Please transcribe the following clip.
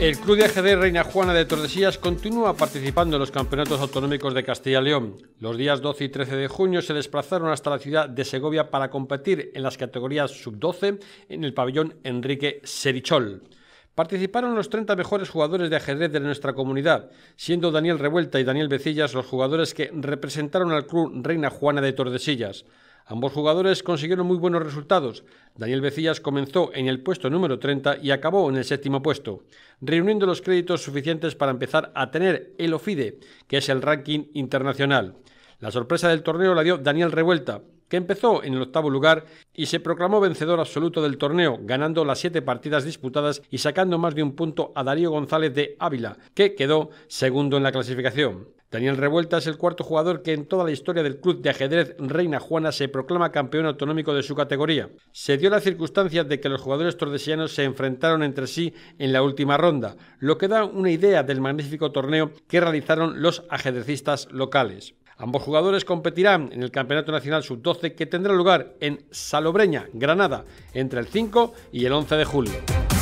El Club de Ajedrez Reina Juana de Tordesillas continúa participando en los campeonatos autonómicos de Castilla y León. Los días 12 y 13 de junio se desplazaron hasta la ciudad de Segovia para competir en las categorías sub-12 en el pabellón Enrique Serichol. Participaron los 30 mejores jugadores de ajedrez de nuestra comunidad, siendo Daniel Revuelta y Daniel Becillas los jugadores que representaron al Club Reina Juana de Tordesillas. Ambos jugadores consiguieron muy buenos resultados. Daniel Becillas comenzó en el puesto número 30 y acabó en el séptimo puesto, reuniendo los créditos suficientes para empezar a tener el OFIDE, que es el ranking internacional. La sorpresa del torneo la dio Daniel Revuelta, que empezó en el octavo lugar y se proclamó vencedor absoluto del torneo, ganando las siete partidas disputadas y sacando más de un punto a Darío González de Ávila, que quedó segundo en la clasificación. Daniel Revuelta es el cuarto jugador que en toda la historia del club de ajedrez Reina Juana se proclama campeón autonómico de su categoría. Se dio la circunstancia de que los jugadores tordesianos se enfrentaron entre sí en la última ronda, lo que da una idea del magnífico torneo que realizaron los ajedrecistas locales. Ambos jugadores competirán en el Campeonato Nacional Sub-12 que tendrá lugar en Salobreña, Granada, entre el 5 y el 11 de julio.